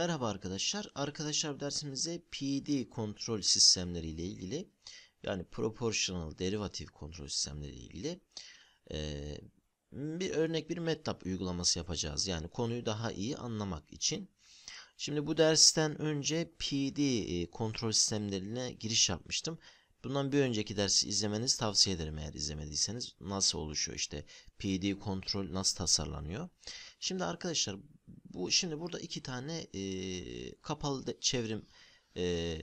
Merhaba arkadaşlar. Arkadaşlar dersimize PD kontrol sistemleri ile ilgili yani proportional derivatif kontrol sistemleri ile ilgili e, bir örnek bir MATLAB uygulaması yapacağız. Yani konuyu daha iyi anlamak için. Şimdi bu dersten önce PD e, kontrol sistemlerine giriş yapmıştım. Bundan bir önceki dersi izlemenizi tavsiye ederim eğer izlemediyseniz. Nasıl oluşuyor işte PD kontrol nasıl tasarlanıyor. Şimdi arkadaşlar bu şimdi burada iki tane e, kapalı de, çevrim e,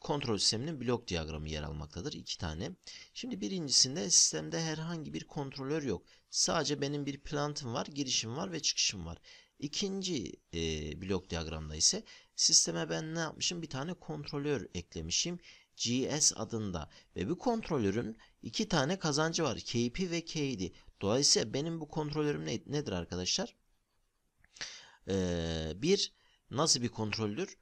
kontrol sisteminin blok diyagramı yer almaktadır. İki tane. Şimdi birincisinde sistemde herhangi bir kontrolör yok. Sadece benim bir plantım var, girişim var ve çıkışım var. İkinci e, blok diyagramda ise sisteme ben ne yapmışım? Bir tane kontrolör eklemişim. GS adında ve bu kontrolörün iki tane kazancı var. KP ve KD. Dolayısıyla benim bu kontrolörüm ne, nedir arkadaşlar? Ee, bir nasıl bir kontroldür?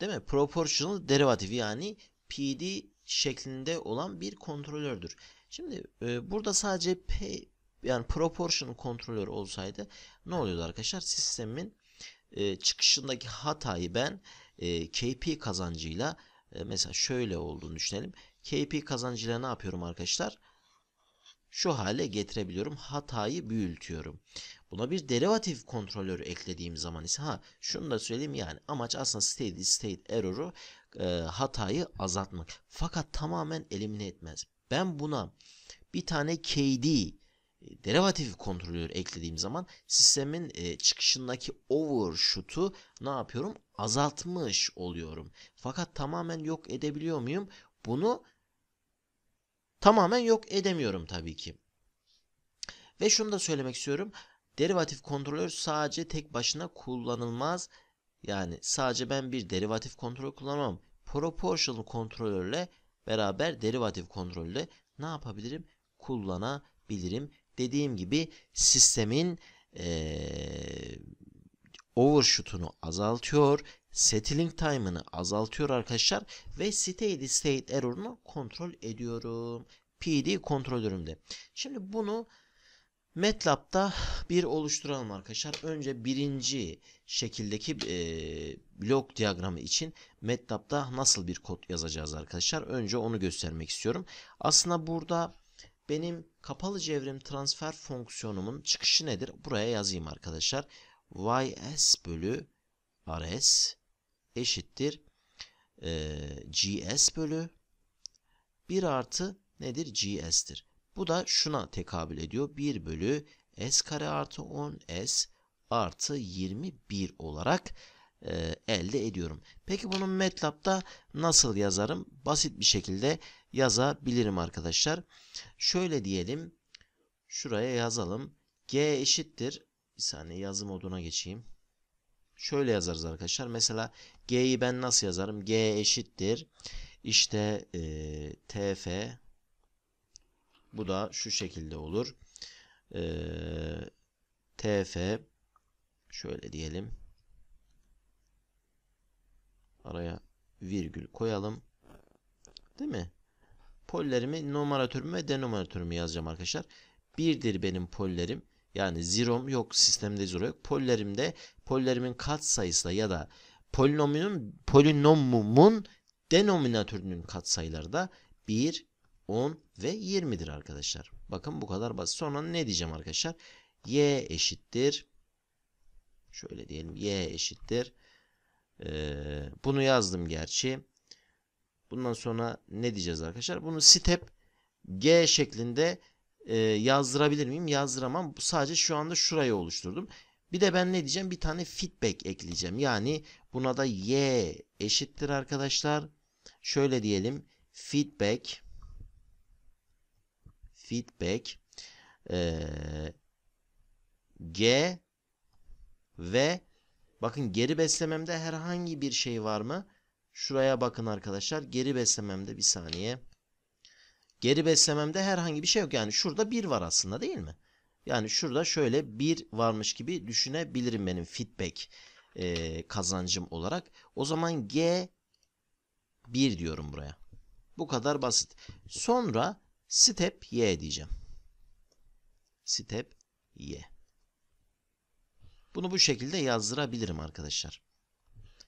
Değil mi? Proportional derivative yani PD şeklinde olan bir kontrolördür. Şimdi e, burada sadece P yani proportion kontrolör olsaydı ne oluyordu arkadaşlar? Sistemin e, çıkışındaki hatayı ben e, KP kazancıyla e, mesela şöyle olduğunu düşünelim. KP kazancıyla ne yapıyorum arkadaşlar? Şu hale getirebiliyorum. Hatayı büyütüyorum. Buna bir derivatif kontrolörü eklediğim zaman ise ha şunu da söyleyeyim yani amaç aslında steady state error'u e, hatayı azaltmak. Fakat tamamen elimine etmez. Ben buna bir tane KD e, derivatif kontrolörü eklediğim zaman sistemin e, çıkışındaki overshoot'u ne yapıyorum? Azaltmış oluyorum. Fakat tamamen yok edebiliyor muyum? Bunu tamamen yok edemiyorum tabii ki. Ve şunu da söylemek istiyorum. Derivatif kontrolör sadece tek başına kullanılmaz. Yani sadece ben bir derivatif kontrol kullanmam. Proportional kontrolörle beraber derivatif kontrolü ne yapabilirim? Kullanabilirim. Dediğim gibi sistemin ee, overshoot'unu azaltıyor. Settling time'ını azaltıyor arkadaşlar. Ve steady state error'unu kontrol ediyorum. PD kontrolörümde. Şimdi bunu MATLAB'da bir oluşturalım arkadaşlar. Önce birinci şekildeki e, blok diyagramı için MATLAB'da nasıl bir kod yazacağız arkadaşlar. Önce onu göstermek istiyorum. Aslında burada benim kapalı çevrim transfer fonksiyonumun çıkışı nedir? Buraya yazayım arkadaşlar. ys bölü rs eşittir e, gs bölü 1 artı nedir? gs'tir. Bu da şuna tekabül ediyor. 1 bölü s kare artı 10s artı 21 olarak e, elde ediyorum. Peki bunu MATLAB'da nasıl yazarım? Basit bir şekilde yazabilirim arkadaşlar. Şöyle diyelim. Şuraya yazalım. G eşittir. Bir saniye yazım moduna geçeyim. Şöyle yazarız arkadaşlar. Mesela G'yi ben nasıl yazarım? G eşittir. İşte e, TF bu da şu şekilde olur. Ee, tf şöyle diyelim. Araya virgül koyalım. Değil mi? Pollerimi numaratörüm ve denominatörümü yazacağım arkadaşlar. Birdir benim pollerim. Yani zerom yok sistemde zero yok. Pollerimde pollerimin kat sayısı ya da polinomun polinomumun denominatörünün katsayıları da 1, 10 ve 20'dir arkadaşlar. Bakın bu kadar basit. Sonra ne diyeceğim arkadaşlar? Y eşittir. Şöyle diyelim. Y eşittir. Ee, bunu yazdım gerçi. Bundan sonra ne diyeceğiz arkadaşlar? Bunu step G şeklinde e, yazdırabilir miyim? Yazdıramam. Sadece şu anda şurayı oluşturdum. Bir de ben ne diyeceğim? Bir tane feedback ekleyeceğim. Yani buna da y eşittir arkadaşlar. Şöyle diyelim. Feedback feedback e, G ve bakın geri beslememde herhangi bir şey var mı? Şuraya bakın arkadaşlar. Geri beslememde bir saniye. Geri beslememde herhangi bir şey yok. Yani şurada bir var aslında değil mi? Yani şurada şöyle bir varmış gibi düşünebilirim benim feedback e, kazancım olarak. O zaman G 1 diyorum buraya. Bu kadar basit. Sonra Step Y diyeceğim. Step Y. Bunu bu şekilde yazdırabilirim arkadaşlar.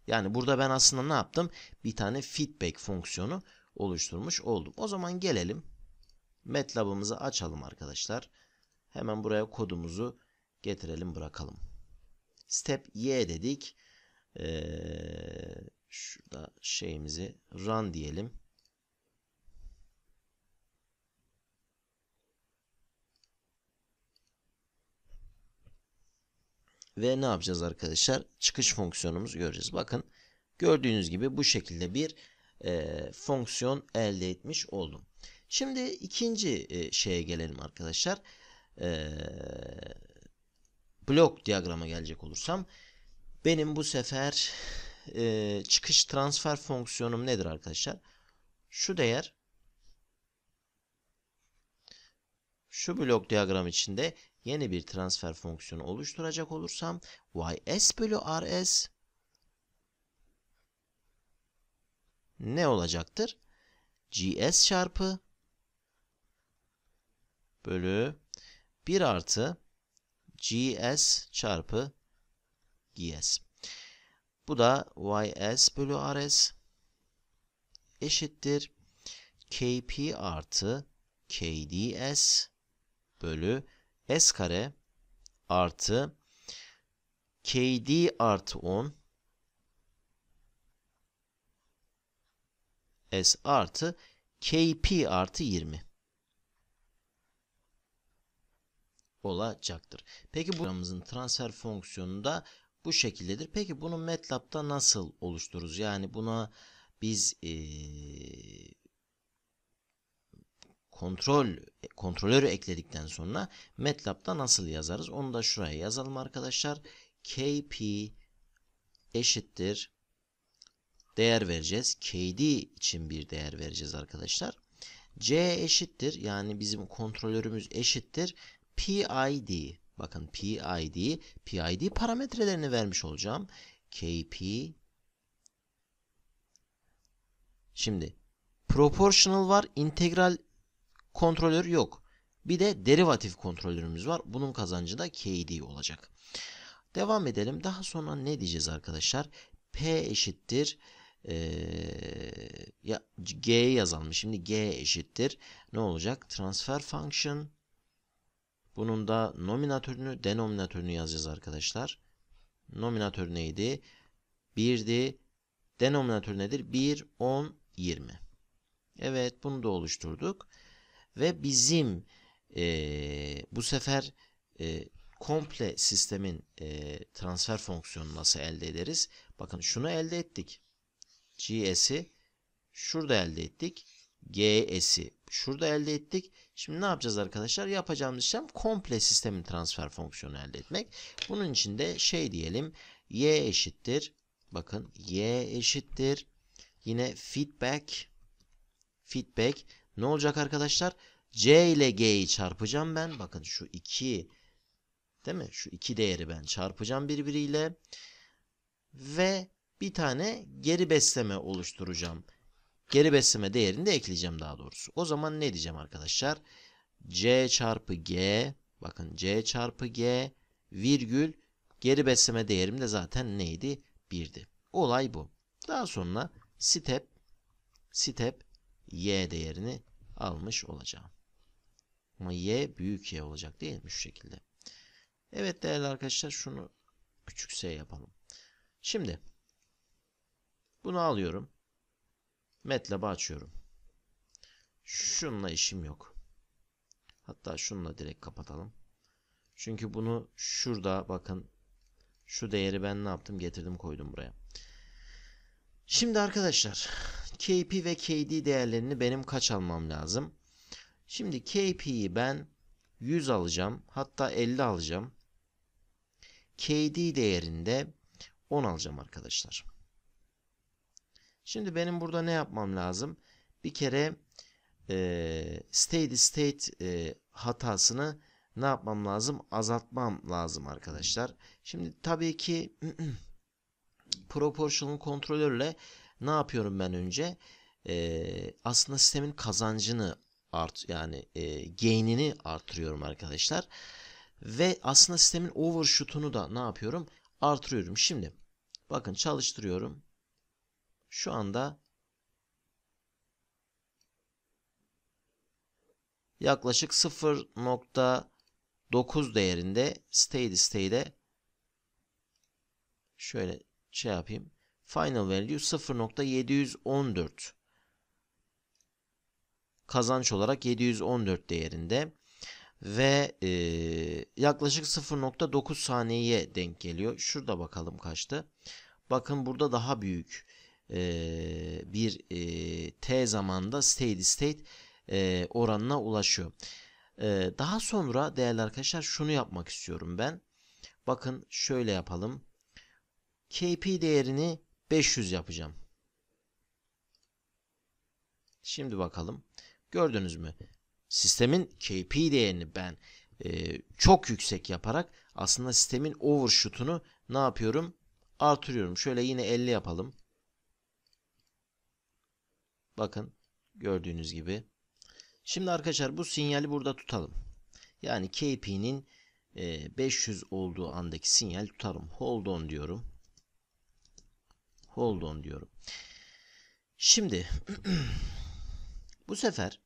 Yani burada ben aslında ne yaptım? Bir tane feedback fonksiyonu oluşturmuş oldum. O zaman gelelim. MATLAB'ımızı açalım arkadaşlar. Hemen buraya kodumuzu getirelim bırakalım. Step Y dedik. Ee, şurada şeyimizi run diyelim. ve ne yapacağız arkadaşlar? Çıkış fonksiyonumuzu göreceğiz. Bakın gördüğünüz gibi bu şekilde bir e, fonksiyon elde etmiş oldum. Şimdi ikinci e, şeye gelelim arkadaşlar. E, blok diyagrama gelecek olursam benim bu sefer e, çıkış transfer fonksiyonum nedir arkadaşlar? Şu değer şu blok diyagram içinde yeni bir transfer fonksiyonu oluşturacak olursam ys bölü rs ne olacaktır? gs çarpı bölü 1 artı gs çarpı gs. Bu da ys bölü rs eşittir kp artı kds bölü S kare artı KD artı 10 S artı KP artı 20 olacaktır. Peki buramızın transfer fonksiyonu da bu şekildedir. Peki bunu MATLAB'da nasıl oluştururuz? Yani buna biz ee, kontrol e, kontrolörü ekledikten sonra MATLAB'da nasıl yazarız? Onu da şuraya yazalım arkadaşlar. KP eşittir değer vereceğiz. KD için bir değer vereceğiz arkadaşlar. C eşittir yani bizim kontrolörümüz eşittir PID. Bakın PID, PID parametrelerini vermiş olacağım. KP Şimdi proportional var, integral kontrolör yok. Bir de derivatif kontrolörümüz var. Bunun kazancı da KD olacak. Devam edelim. Daha sonra ne diyeceğiz arkadaşlar? P eşittir ee, ya G yazalım. Şimdi G eşittir. Ne olacak? Transfer function. Bunun da nominatörünü, denominatörünü yazacağız arkadaşlar. Nominatör neydi? 1'di. Denominatör nedir? 1, 10, 20. Evet bunu da oluşturduk ve bizim e, bu sefer e, komple sistemin e, transfer fonksiyonu nasıl elde ederiz? Bakın şunu elde ettik. GS'i şurada elde ettik. GS'i şurada elde ettik. Şimdi ne yapacağız arkadaşlar? Yapacağımız işlem komple sistemin transfer fonksiyonu elde etmek. Bunun için de şey diyelim. Y eşittir. Bakın Y eşittir. Yine feedback feedback ne olacak arkadaşlar? C ile G'yi çarpacağım ben. Bakın şu iki, değil mi? Şu iki değeri ben çarpacağım birbiriyle. Ve bir tane geri besleme oluşturacağım. Geri besleme değerini de ekleyeceğim daha doğrusu. O zaman ne diyeceğim arkadaşlar? C çarpı G bakın C çarpı G virgül geri besleme değerim de zaten neydi? 1'di. Olay bu. Daha sonra step step y değerini almış olacağım. Ama y büyük y olacak değil mi şu şekilde? Evet değerli arkadaşlar şunu küçük s yapalım. Şimdi bunu alıyorum. MATLAB'ı açıyorum. Şunla işim yok. Hatta şunla direkt kapatalım. Çünkü bunu şurada bakın şu değeri ben ne yaptım getirdim koydum buraya. Şimdi arkadaşlar KP ve KD değerlerini benim kaç almam lazım? Şimdi KP'yi ben 100 alacağım. Hatta 50 alacağım. KD değerinde 10 alacağım arkadaşlar. Şimdi benim burada ne yapmam lazım? Bir kere e, state state e, hatasını ne yapmam lazım? Azaltmam lazım arkadaşlar. Şimdi tabii ki proportional kontrolörle ne yapıyorum ben önce? Ee, aslında sistemin kazancını art yani e, gain'ini artırıyorum arkadaşlar. Ve aslında sistemin overshoot'unu da ne yapıyorum? Artırıyorum. Şimdi bakın çalıştırıyorum. Şu anda yaklaşık 0.9 değerinde steady state'e şöyle şey yapayım. Final value 0.714 kazanç olarak 714 değerinde ve e, yaklaşık 0.9 saniyeye denk geliyor. Şurada bakalım kaçtı. Bakın burada daha büyük e, bir e, t zamanda steady state e, oranına ulaşıyor. E, daha sonra değerli arkadaşlar şunu yapmak istiyorum ben. Bakın şöyle yapalım. KP değerini 500 yapacağım. Şimdi bakalım. Gördünüz mü? Sistemin KP değerini ben e, çok yüksek yaparak aslında sistemin overshoot'unu ne yapıyorum? Artırıyorum. Şöyle yine 50 yapalım. Bakın gördüğünüz gibi. Şimdi arkadaşlar bu sinyali burada tutalım. Yani KP'nin 500 e, olduğu andaki sinyal tutarım. Hold on diyorum. Hold on diyorum. Şimdi bu sefer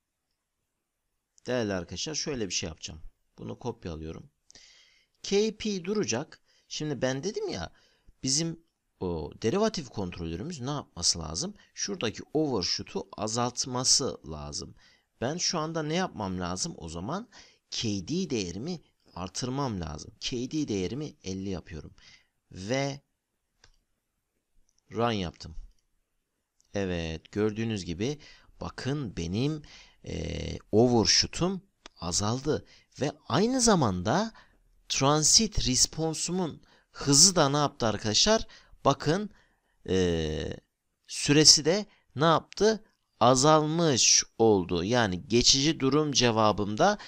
değerli arkadaşlar şöyle bir şey yapacağım. Bunu kopyalıyorum. KP duracak. Şimdi ben dedim ya bizim o derivatif kontrolörümüz ne yapması lazım? Şuradaki overshoot'u azaltması lazım. Ben şu anda ne yapmam lazım? O zaman KD değerimi artırmam lazım. KD değerimi 50 yapıyorum. Ve run yaptım. Evet gördüğünüz gibi bakın benim e, overshoot'um azaldı. Ve aynı zamanda transit response'umun hızı da ne yaptı arkadaşlar? Bakın e, süresi de ne yaptı? Azalmış oldu. Yani geçici durum cevabımda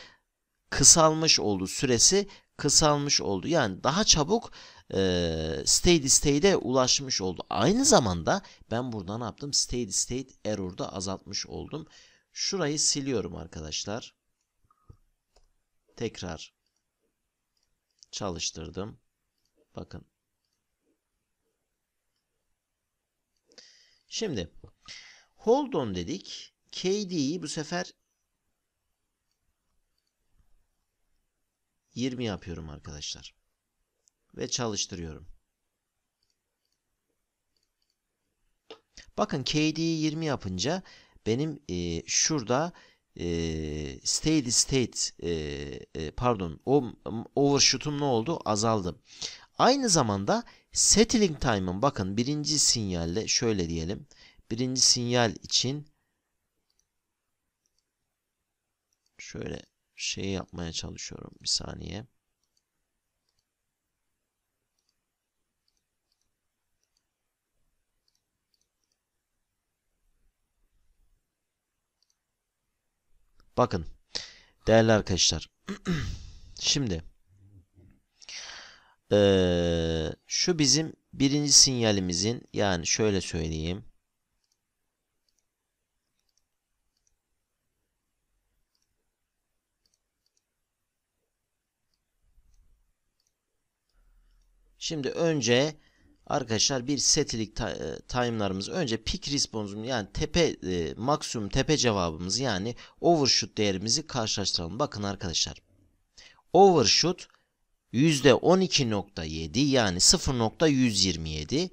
kısalmış oldu. Süresi kısalmış oldu. Yani daha çabuk e, state state'e ulaşmış oldu. Aynı zamanda ben burada ne yaptım? Steady state error'da azaltmış oldum. Şurayı siliyorum arkadaşlar. Tekrar çalıştırdım. Bakın. Şimdi hold on dedik. KD'yi bu sefer 20 yapıyorum arkadaşlar ve çalıştırıyorum. Bakın KD'yi 20 yapınca benim e, şurada e, steady state e, e, pardon o, overshoot'um ne oldu? Azaldı. Aynı zamanda settling time'ın bakın birinci sinyalle şöyle diyelim. Birinci sinyal için şöyle şey yapmaya çalışıyorum bir saniye. Bakın değerli arkadaşlar. Şimdi ee, şu bizim birinci sinyalimizin yani şöyle söyleyeyim. Şimdi önce arkadaşlar bir setilik e, time'larımız önce peak response'umuz yani tepe e, maksimum tepe cevabımız yani overshoot değerimizi karşılaştıralım. Bakın arkadaşlar. Overshoot %12.7 yani 0.127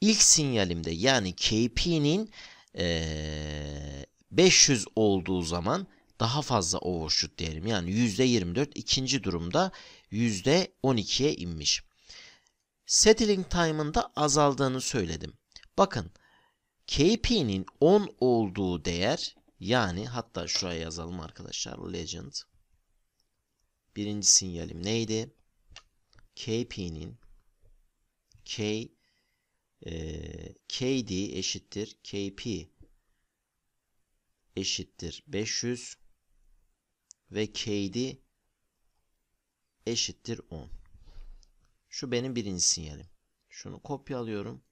ilk sinyalimde yani KP'nin e, 500 olduğu zaman daha fazla overshoot değerim Yani %24 ikinci durumda %12'ye inmiş settling time'ında azaldığını söyledim. Bakın KP'nin 10 olduğu değer yani hatta şuraya yazalım arkadaşlar legend. Birinci sinyalim neydi? KP'nin K e, KD eşittir KP eşittir 500 ve KD eşittir 10. Şu benim birinci sinyalim. Şunu kopyalıyorum.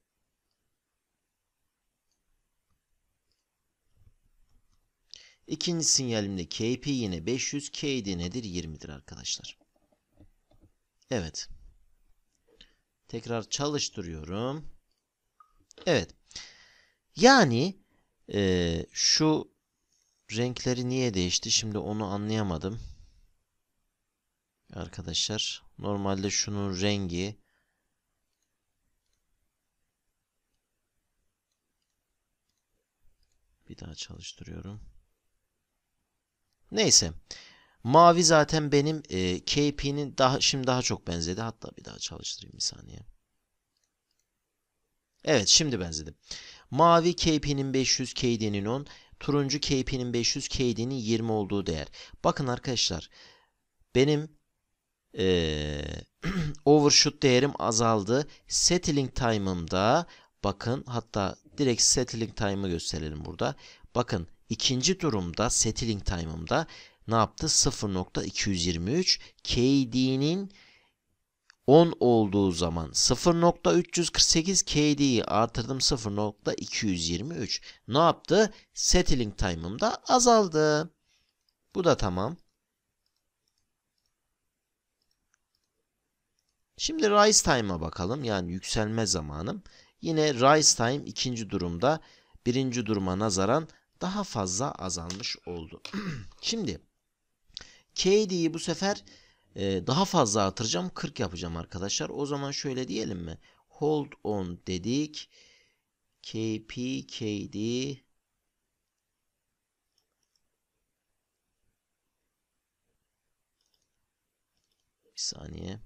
İkinci sinyalimde KP yine 500. KD nedir? 20'dir arkadaşlar. Evet. Tekrar çalıştırıyorum. Evet. Yani e, şu renkleri niye değişti? Şimdi onu anlayamadım. Arkadaşlar. Normalde şunun rengi Bir daha çalıştırıyorum. Neyse. Mavi zaten benim e, KP'nin daha şimdi daha çok benzedi. Hatta bir daha çalıştırayım bir saniye. Evet şimdi benzedi. Mavi KP'nin 500 KD'nin 10, turuncu KP'nin 500 KD'nin 20 olduğu değer. Bakın arkadaşlar benim e, overshoot değerim azaldı. Settling time'ımda bakın hatta direkt settling time'ı gösterelim burada. Bakın ikinci durumda settling time'ımda ne yaptı? 0.223 KD'nin 10 olduğu zaman 0.348 KD'yi artırdım 0.223. Ne yaptı? Settling time'ım azaldı. Bu da tamam. Şimdi rise time'a bakalım. Yani yükselme zamanım. Yine rise time ikinci durumda birinci duruma nazaran daha fazla azalmış oldu. Şimdi KD'yi bu sefer e, daha fazla artıracağım. 40 yapacağım arkadaşlar. O zaman şöyle diyelim mi? Hold on dedik. KP, KD bir saniye.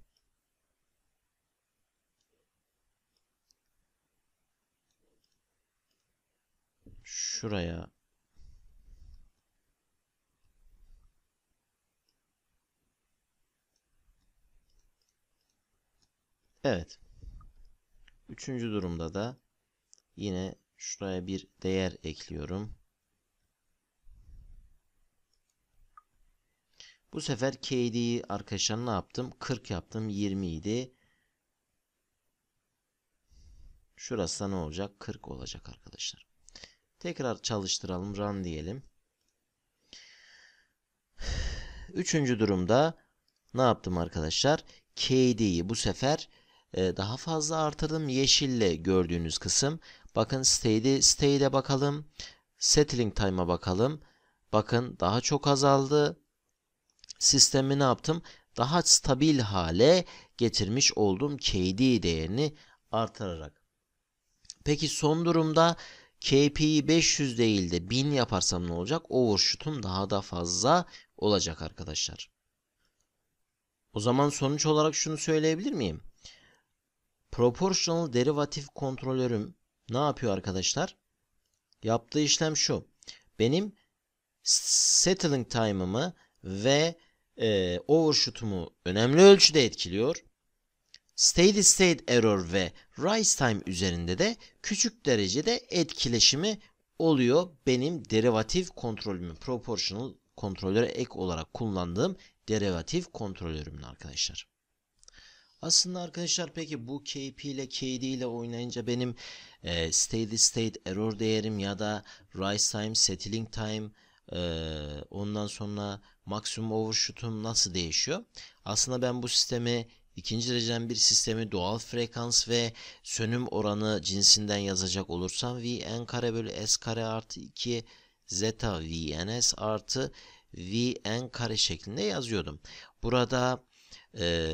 şuraya Evet. Üçüncü durumda da yine şuraya bir değer ekliyorum. Bu sefer KD'yi arkadaşlar ne yaptım? 40 yaptım. 20 idi. Şurası ne olacak? 40 olacak arkadaşlar. Tekrar çalıştıralım. Run diyelim. Üçüncü durumda ne yaptım arkadaşlar? KD'yi bu sefer e, daha fazla artırdım. Yeşille gördüğünüz kısım. Bakın state'i state'e bakalım. Settling time'a bakalım. Bakın daha çok azaldı. Sistemi ne yaptım? Daha stabil hale getirmiş oldum. KD değerini artırarak. Peki son durumda KP'yi 500 değil de 1000 yaparsam ne olacak? Overshoot'um daha da fazla olacak arkadaşlar. O zaman sonuç olarak şunu söyleyebilir miyim? Proportional derivatif kontrolörüm ne yapıyor arkadaşlar? Yaptığı işlem şu. Benim settling time'ımı ve e, overshoot'umu önemli ölçüde etkiliyor steady state error ve rise time üzerinde de küçük derecede etkileşimi oluyor benim derivatif kontrolümün proportional kontrolöre ek olarak kullandığım derivatif kontrolörümün arkadaşlar. Aslında arkadaşlar peki bu KP ile KD ile oynayınca benim e, steady state error değerim ya da rise time, settling time e, ondan sonra maksimum overshoot'um nasıl değişiyor? Aslında ben bu sistemi İkinci dereceden bir sistemi doğal frekans ve sönüm oranı cinsinden yazacak olursam Vn kare bölü S kare artı 2 zeta Vns artı Vn kare şeklinde yazıyordum. Burada e,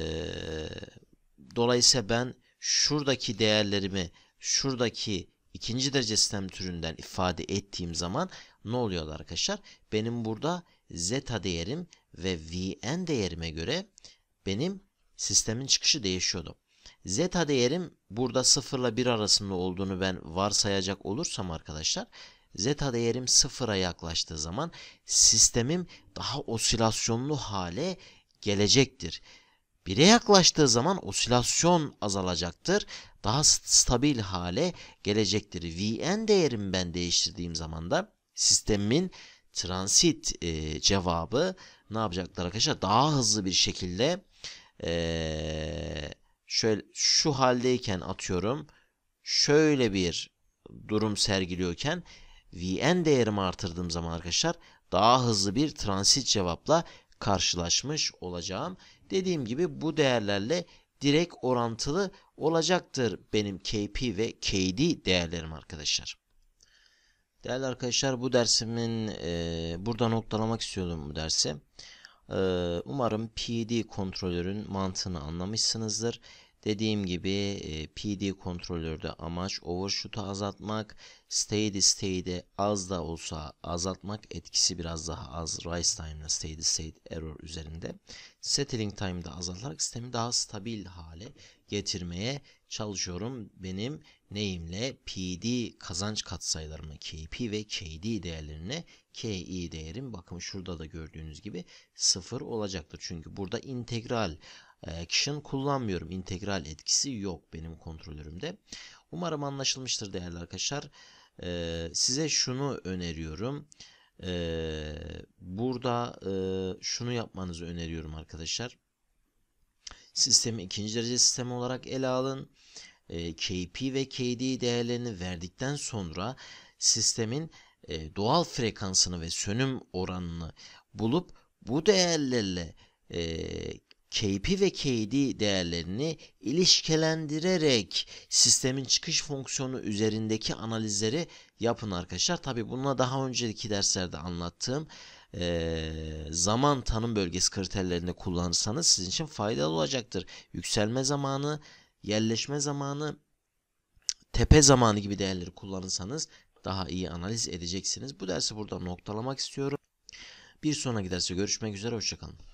dolayısıyla ben şuradaki değerlerimi şuradaki ikinci derece sistem türünden ifade ettiğim zaman ne oluyor arkadaşlar? Benim burada zeta değerim ve Vn değerime göre benim sistemin çıkışı değişiyordu. Zeta değerim burada 0 ile 1 arasında olduğunu ben varsayacak olursam arkadaşlar zeta değerim sıfıra yaklaştığı zaman sistemim daha osilasyonlu hale gelecektir. 1'e yaklaştığı zaman osilasyon azalacaktır. Daha stabil hale gelecektir. Vn değerimi ben değiştirdiğim zaman da sistemin transit e, cevabı ne yapacaklar arkadaşlar? Daha hızlı bir şekilde ee, şöyle şu haldeyken atıyorum şöyle bir durum sergiliyorken VN değerimi artırdığım zaman arkadaşlar daha hızlı bir transit cevapla karşılaşmış olacağım. Dediğim gibi bu değerlerle direkt orantılı olacaktır benim KP ve KD değerlerim arkadaşlar. Değerli arkadaşlar bu dersimin e, burada noktalamak istiyordum bu dersi. Ee, umarım PID kontrolörün mantığını anlamışsınızdır. Dediğim gibi PD kontrolörde amaç overshoot'u azaltmak, steady state'i az da olsa azaltmak etkisi biraz daha az rise time time'la steady state error üzerinde. Settling da azaltarak sistemi daha stabil hale getirmeye çalışıyorum. Benim neyimle PD kazanç katsayılarımı KP ve KD değerlerine KI e değerim bakın şurada da gördüğünüz gibi sıfır olacaktır. Çünkü burada integral Action ee, kullanmıyorum. İntegral etkisi yok benim kontrolörümde. Umarım anlaşılmıştır değerli arkadaşlar. Ee, size şunu öneriyorum. Ee, burada e, şunu yapmanızı öneriyorum arkadaşlar. Sistemi ikinci derece sistem olarak ele alın. Ee, KP ve KD değerlerini verdikten sonra sistemin e, doğal frekansını ve sönüm oranını bulup bu değerlerle e, KP ve KD değerlerini ilişkilendirerek sistemin çıkış fonksiyonu üzerindeki analizleri yapın arkadaşlar. Tabi bununla daha önceki derslerde anlattığım e, zaman tanım bölgesi kriterlerini kullanırsanız sizin için faydalı olacaktır. Yükselme zamanı, yerleşme zamanı, tepe zamanı gibi değerleri kullanırsanız daha iyi analiz edeceksiniz. Bu dersi burada noktalamak istiyorum. Bir sonraki derste görüşmek üzere. Hoşçakalın.